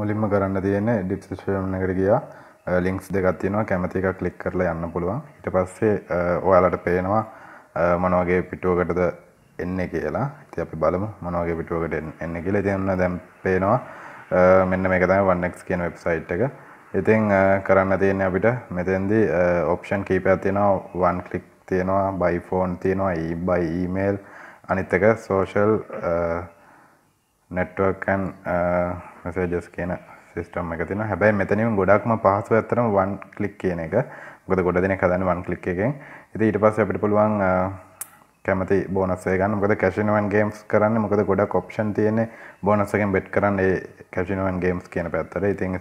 මුලින්ම කරන්න තියෙන ඩිස්ක්‍රිප්ෂන් එකට ගියා ලින්ක්ස් දෙකක් තියෙනවා කැමති එකක් ක්ලික් කරලා යන්න පුළුවන් ඊට පස්සේ ඔයාලට පේනවා මොන වගේ පිටුවකටද එන්නේ කියලා ඉතින් අපි බලමු මොන වගේ පිටුවකට එන්නේ කියලා ඉතින් දැන් පේනවා මෙන්න මේක තමයි 1x කියන වෙබ්සයිට් එක ඉතින් කරන්න තියෙන්නේ අපිට මෙතෙන්දී ඔප්ෂන් කීපයක් තියෙනවා one click තියෙනවා by phone තියෙනවා e by email අනිත් එක social network and uh, messages කියන සිිස්ටම් එක තින හැබැයි මෙතනින් ගොඩක්ම පහසු ඇතරම වන් කලික් කියන එක ගොද ගොඩ දෙන කදන්න වන් කලික් එකෙන් ඇති ඊට පස්ස අපිට පුළුවන් කැමති බෝනස්සේ ගන්න මොකද කැසිනුවන් ගේම්ස් කරන්න මොකද ගොඩක් ඔප්ෂන් තියෙන බෝනස්සකෙන් බෙට් කරන්න ඒ කැසිනුවන් ගේම්ස් කියන පැත්තර ඉතින්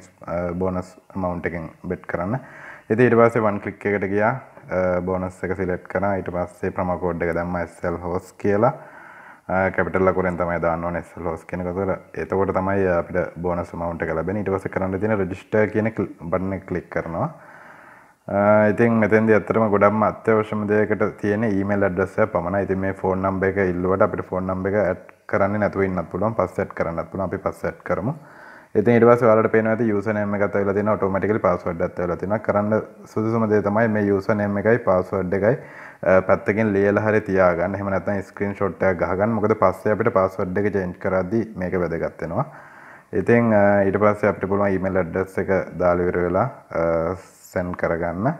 බෝනස් මවන්් එකෙන් බෙට් කරන්න ඇති ඉට පස්සේ වන් කලික් එකට ගියා බෝනස් එක සිලෙට් කරන ඊට පස්සේ ප්‍රමකෝඩ් එක දම්ම ස්ල් හෝස් කියලා කැපිටල්ල කරෙන් තමයි දාන්න නෙස් ලෝස් කෙන කොතර එතකොට තමයි අපිට බෝන සමවන්ට කලබෙන ඉටවස කරන්න තින රජිස්ට කියන බන්න කලික් කරනවා ඉතින් මෙතන්දි අතරම ගොඩම් අත්‍යවශ්‍යම දෙයකට තියෙන ඊමල් අඩ්‍රස පමණ ඉති මේ ෆෝන් නම්බ එක ඉල්ලුවට අපිට ෆෝන් නම්බ එක ඇට් කරන්න නැතුවන්නත් පුළුවන් පස්සට් කරන්නත් පුළුව අපි පස්සට් කරමු ඉතින් ඊට පස්සේ ඔයාලට පේනවා ඇති user name එකත් ඇවිල්ලා තියෙනවා automatically password එකත් ඇවිල්ලා තියෙනවා කරන්න සුදුසුම දේ තමයි මේ user name එකයි password එකයි පැත්තකින් ලියලා හරි තියාගන්න එහෙම නැත්නම් screenshot එකක් ගහගන්න මොකද පස්සේ අපිට password එක change කරද්දී මේක වැදගත් වෙනවා ඉතින් ඊට පස්සේ අපිට පුළුවන් email address එක දාලා ඉවර වෙලා send කරගන්න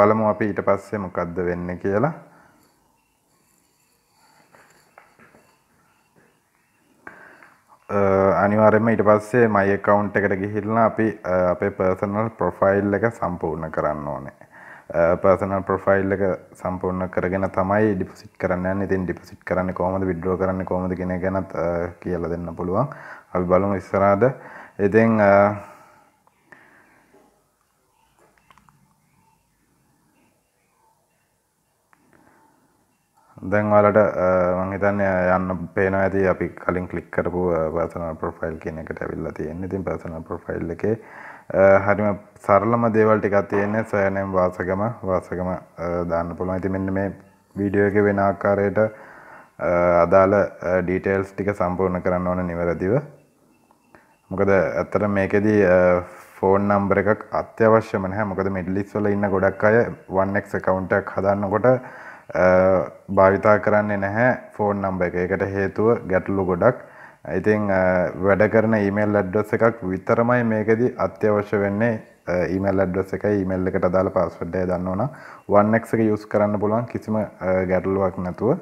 බලමු අපි ඊට පස්සේ මොකක්ද වෙන්නේ කියලා අනිවාරෙම ඉට පස්සේ මයි කවුන්් එකට ගිහිල්ලා අපි අපේ පර්සනල් ප්‍රොෆයිල් එක සම්පූර්ණ කරන්න ඕනේ පර්සනල් ප්‍රොෆයිල් එක සම්පූර්ණ කරගෙන තමයි ඩිපසිට් කරන්න ඉතින් ඩිපසිට් කරන්න කොහොමද විඩ්‍රෝ කරන්න කොමද කෙන ගැනත් කියල දෙන්න පුළුවන් අපි බලමු ඉස්සරාද ඉතින් දැන් වලට මංහිතන්න යන්න පේන ඇති අපි කලින් කලික් කරපු පර්සන ප්‍රොෆයිල් කියන එකට ඇවිල්ලා තියෙන්නේ ඉතින් පර්සන ප්‍රොෆයිල් එකේ හරිම සරලම දේවල් ටිකක් තියෙන්නේ සොයනම් වාසගම වාසගම දාන්න පුළුවන් ඉතින් මෙන්න මේ වීඩියෝ එකේ වෙන ආකාරයට අදාළ ඩීටේල්ස් ටික සම්පූර්ණ කරන්න ඕන නිවැරදිව මොකද ඇත්තට මේකෙදී ෆෝන් නම්බර එකක් අත්‍යවශ්‍යම නැහැ මොකද මිඩ්ලිස් වල ඉන්න ගොඩක් අය 1x account එකක් හදන්නකොට භාවිතා කරන්නේ නැහැ ෆෝන් නම්බ එක. ඒකට හේතුව ගැටලු ගොඩක්. ඉතින් වැඩ කරන ඊමේල් ඇඩ්‍රස් එකක් විතරමයි මේකෙදි අත්‍යවශ්‍ය වෙන්නේ ඊමේල් ඇඩ්‍රස් එකයි ඊමේල් එකට අදාළ පාස්වර්ඩ් එක දන්න ඕන. 1x එක යූස් කරන්න පුළුවන් කිසිම ගැටලුවක් නැතුව.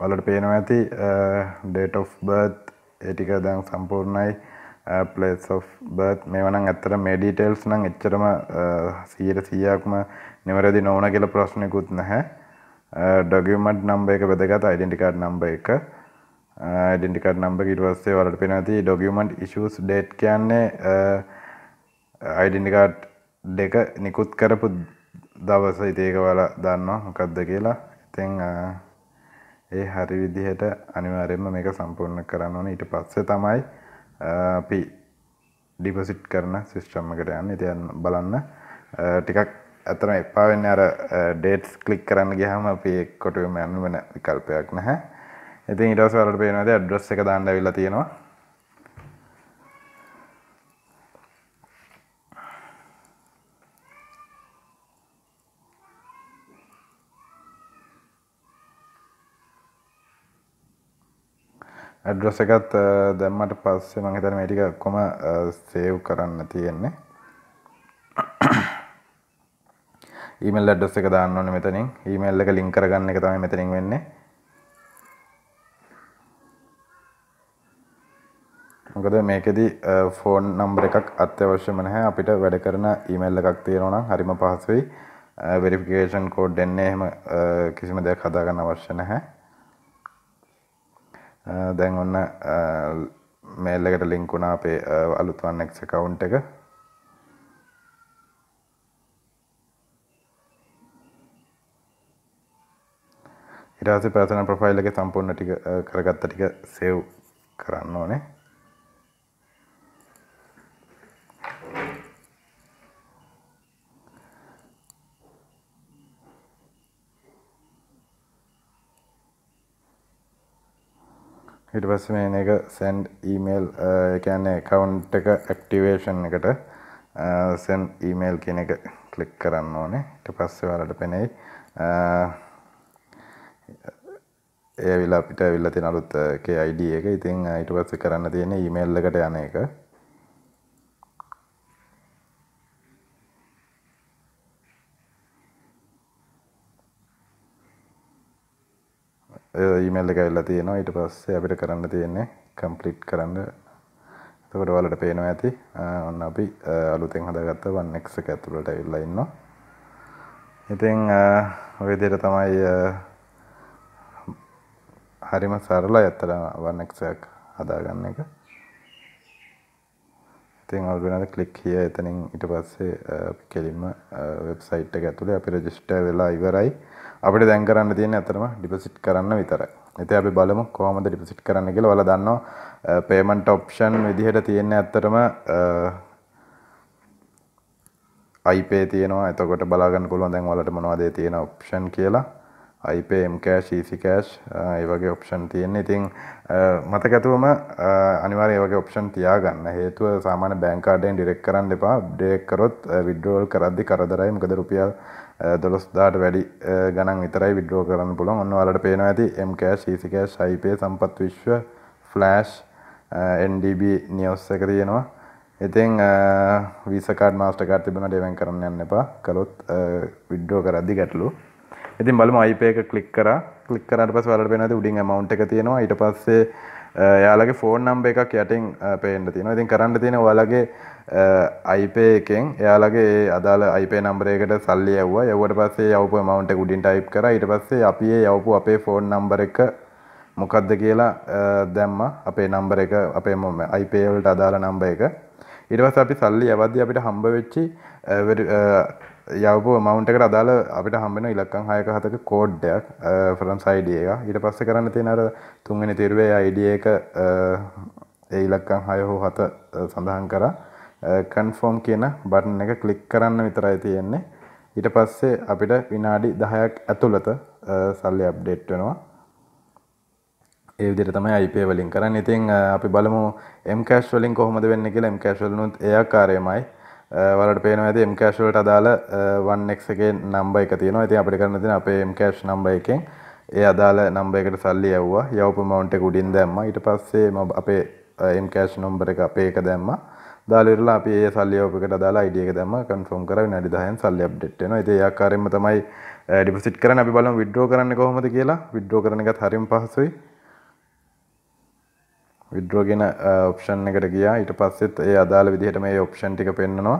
ඔයාලට පේනවා ඇති date of birth ඒ ටික දැන් සම්පූර්ණයි. place of birth මේවා නම් ඇත්තට මේ details නම් එච්චරම 100%ක්ම නිවැරදි නොවන කියලා ප්‍රශ්නයකුත් නැහැ. ඩොකියුමන්ට් නම්බර් එක වැදගත් ඩෙන්ටි කාඩ් නම්බර් එක. ඩෙන්ටි කාඩ් නම්බර් ඊට පස්සේ ඔයාලට පේනවා ඇති ඩොකියුමන්ට් ඉෂුස් ඩේට් කියන්නේ ඩෙන්ටි කාඩ් දෙක නිකුත් කරපු දවස ඉතින් ඒක ඔයාලා දන්නවා මොකක්ද කියලා. ඉතින් ඒ හරි විදිහට අනිවාර්යයෙන්ම මේක සම්පූර්ණ කරන්න ඕනේ ඊට පස්සේ තමයි අපි ඩිපොසිට් කරන සිස්ටම් එකට යන්නේ. ඉතින් බලන්න ටිකක් ඇතන එපා වෙන්නේ අර ඩේට්ස් ක්ලික් කරන්න ගියාම අපි ඒ කොටුවෙම යන්න වෙන විකල්පයක් නැහැ. ඉතින් ඊට පස්සේ වලට පේනවා දැන් ඇඩ්‍රස් එක දාන්න ඇවිල්ලා තියෙනවා. ඇඩ්‍රස් එකත් දැම්මට පස්සේ මං හිතන්නේ මේ ටික ඔක්කොම සේව් කරන්න තියෙන්නේ. ඊමල් අඩ්ඩස් එක දාන්න ඕනේ මෙතනින් ඊමේල් එක ලින්ක් කරගන්න එක තමයි මෙතනින් වෙන්නේ මොකද මේකෙදි ෆෝන් නම්බර එකක් අත්‍යවශ්‍යම නැහැ අපිට වැඩ කරන ඊමේල් එකක් තියෙනවා නම් හරිම පහසුයි වෙරිෆිකේෂන් කෝඩ් එන්නේ එහෙම කිසිම දෙයක් හදාගන්න අවශ්‍ය නැහැ දැන් ඔන්න මේල් එකට ලින්ක් වුණා අපේ අලුත් 1x account එක ඉටාස ප්‍රාථන ප්‍රොෆයිල් එක සම්පූර්ණ ටික කරගත්ත ටික සෙව් කරන්න ඕනේ ඊට පස්ස මේ එක සැන්ඩ් ඊමේල් එකන්නේ කවුන්් එක ඇක්ටිවේෂන් එකට සැන් ඊමේල් කියන එක කලික් කරන්න ඕනේ ට පස්සේ වලට පෙනෙයි ඒ විලා අපිට විල්ල තින අලුත් එකේ ID එක. ඉතින් ඊට පස්සේ කරන්න තියෙන්නේ ඊමේල් එකට යන එක. ඊමේල් එක ඇවිල්ලා තියෙනවා. ඊට පස්සේ අපිට කරන්න තියෙන්නේ කම්ප්ලීට් කරන්න. එතකොට ඔයාලට පේනවා ඇති. ඔන්න අපි අලුතෙන් හදාගත්ත 1x එක ඇතුළට ඇවිල්ලා ඉන්නවා. ඉතින් ඔය විදිහට තමයි හරිම සරලයි ඇත්තටම වන්නක්සයක් හදාගන්න එක. ඉතින් ඔල්බිනාද ක්ලික් හිය එතනින් ඊට පස්සේ කෙලින්ම වෙබ්සයිට් එක ඇතුලේ අපි රෙජිස්ටර් වෙලා ඉවරයි. අපිට දැන් කරන්න තියෙන්නේ ඇත්තටම ඩිපොසිට් කරන්න විතරයි. ඉතින් අපි බලමු කොහොමද ඩිපොසිට් කරන්න කියලා. ඔයාලා දන්නවා පේමන්ට් ඔප්ෂන් විදිහට තියෙන්නේ ඇත්තටම iPay තියෙනවා. එතකොට බලාගන්න පුළුවන් දැන් ඔයාලට මොනවද තියෙන ඔප්ෂන් කියලා. අයිපේම්කෑ ශීසිකෑශ් ඒ වගේ ඔප්ෂන් තියෙන් ඉතිං මතකඇතුවම අනිවාරය වගේ ඔප්ෂන් තියාගන්න හේතුව සාමාන බෑංකාඩෙන් ඩිරෙක් කරන්න එපා ඩෙක්කරොත් විඩ්ඩෝල් කරද්දි කරදරයි මකද රුපියල් දොළොස්දාට වැඩි ගනන් විතරයි විඩ්‍රෝ කරන්න පුළන් ඔන්න වලට පේනවා ඇති එම්කෑ ශීසිකෑ ශයිපය සම්පත් විශ්ව ෆලෑස්් NDB නිියවස් එක තියෙනවා ඉතිං විසකාඩ මාස්ටකාට තිබෙන ඩෙවන් කරන්න යන්න එපා කළොත් විඩ්ඩෝ කරද්දි ගැටලු ඉතින් බලමු IP එක ක්ලික් කරා ක්ලික් කරාට පස්සේ ඔයාලට පේනවා උඩින් amount එක තියෙනවා ඊට පස්සේ එයාලගේ ෆෝන් නම්බ එකක් යටින් පේන්න තියෙනවා ඉතින් කරන්න තියෙන ඔයාලගේ IP එකෙන් එයාලගේ අදාළ IP නම්බර එකට සල්ලි යවුවා යවුවට පස්සේ යවපු amount එක උඩින් type කරා ඊට පස්සේ අපි ඒ යවපු අපේ ෆෝන් නම්බර එක මොකක්ද කියලා දැම්ම අපේ නම්බර එක අපේ IP වලට අදාළ නම්බර එක ඊට පස්සේ අපි සල්ලි යවද්දී අපිට හම්බ වෙච්චි යවපු මවන්ටකට අදාල අපිට හම්බෙන ඉලක්කං හයක හතක කෝඩ්ඩයක් ෆරන්ස් අයිඩිය එක ඊට පස්ස කරන්න තියෙනර තුන්ගෙන තිරුවේ අයිඩිය එක ඉලක්කං හය හෝ හත සඳහන් කර කන්ෆෝම් කියන බටන එක කලික් කරන්න විතරයි තියෙන්නේ ඊට පස්සේ අපිට විනාඩි දහයක් ඇතුළත සල්ලි අප්ඩේට් වෙනවා ඒ විදිහට තමයි IP වලින් කරන්නේ. ඉතින් අපි බලමු Mcash වලින් කොහොමද වෙන්නේ කියලා Mcash වලුනුත් ඒ ආකාරයමයි. වලට පේන ඇති එම්කෑශ්වලට අදාළ වන්නෙක් එකේ නම්බ එක තියෙනවා ඇති අපිට කරන තින අපේ එම්කෑශ් නම්බ එකෙන් ඒ අදාළ නම්බ එකට සල්ලි ඇව්වා යවප මවන්ට කුඩින් දැම්ම ඊට පස්සේ අපේ එම්කෑශ් නොම්බර එක අපේ එක දැම්ම දාලරලා අප ඒ සල්ලියෝපකට දාලා ඉඩියක දැම කන්ෆෝම් කර නඩිදාහන් සල්ලි අප්ඩෙට්න ඒ ආකාරෙන්ම තමයි ඩිපසිට් කරන අපි බලම් විඩ්‍රෝ කරන්න කොහොමද කියලා විඩ්‍රෝ කරන එක හරිම් පහසුයි විඩ්‍රෝගෙන ඔප්ෂන් uh, එකට ගියා ඊට පස්සෙත් ඒ අදාළ විදිහට මේ ඔප්ෂන් ටික පෙන්නවා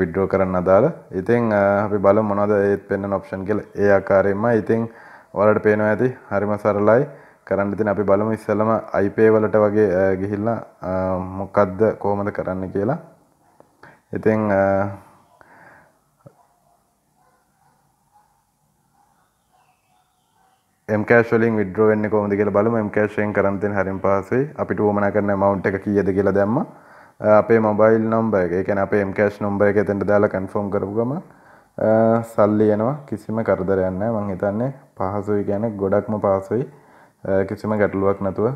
විඩ්‍රෝ uh, කරන්න අදාළ ඉතින් uh, අපි බල මොනද ඒත් පෙන්න්න ඔප්ෂන් කෙල ඒ ආකාරයෙන්ම ඉතිං වලට පේනවා ඇති හරිම සරලයි කරන්න ඉතින් අපි බලමු ඉස්සලම අයිපේ වලට වගේ ගිහිල්ලා මොකක්ද කොහොමද කරන්න කියලා ඉතින් එම්කෑශලින් විද්‍රෝවෙන්න කොමද කියලා බලම එම්කෑශයෙන් කරන්තෙන් හරිම් පහසේ අපිට ෝමනා කරන මවන්් එක කියද කියලා දැම්ම අපේ මොබයිල් නොම්බ එක එකන අප එම්කෑශ් නොම්බ එක තැට දාලා කන්ෆෝම් කරපු ගම සල්ලි යනවා කිසිම කරදරයන්න මං හිතන්නේ පහසුයි ගැන ගොඩක්ම පාසුයි කිසිම ගැටලුවක් නැතුව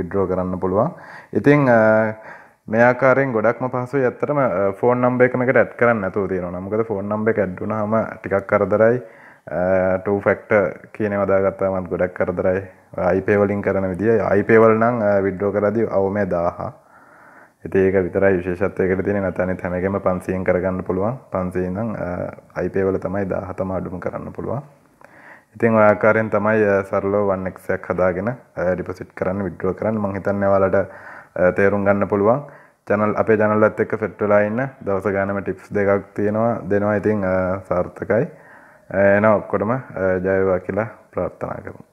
විඩ්‍රෝ කරන්න පුළුවන් ඉතිං මේආකාරෙන් ගොඩක්ම පහසු ඇත්තරම ෆෝන් නම්බ එකමකට ඇත් කරන්න ඇතු තියෙනවා නමුකද ෆෝන් නම්බ එක ඇඩ්ුන හම ටිකක් කරදරයි ටෆෙක්ට කියන වදාගත්තාමත් ගොඩක් කරදරයි අයිපේවලින් කරන විදිිය අයිපේවල් නම් විඩ්ඩෝ කරදි අවම දාහ ඒඒක විතර විශේෂත්වයකට තියෙන නතන හැමගම පන්සියෙන් කරගන්න පුළුවන් පන්සීනම් අයිපේවල තමයි දාහතම අඩුම කරන්න පුළුවන් ඉතින් ඔයාකාරයෙන් තමයි සරලෝ වන්නක්ෂයක් හදාගෙන ඩිපසිට් කරන්න විඩ්ඩෝ කරන්න මහිතන්නවාලට තේරුම් ගන්න පුළුවන් චැනල් අපේ ජනල්ලත් එක්ක ෆෙට්ටලයින්න දවස ගානම ටිප්ස් දෙකක් තියෙනවා දෙනවා ඉතිං සාර්ථකයි එන eh, ඔක්කොටම eh, ජයවා කියලා ප්‍රාර්ථනා කරමු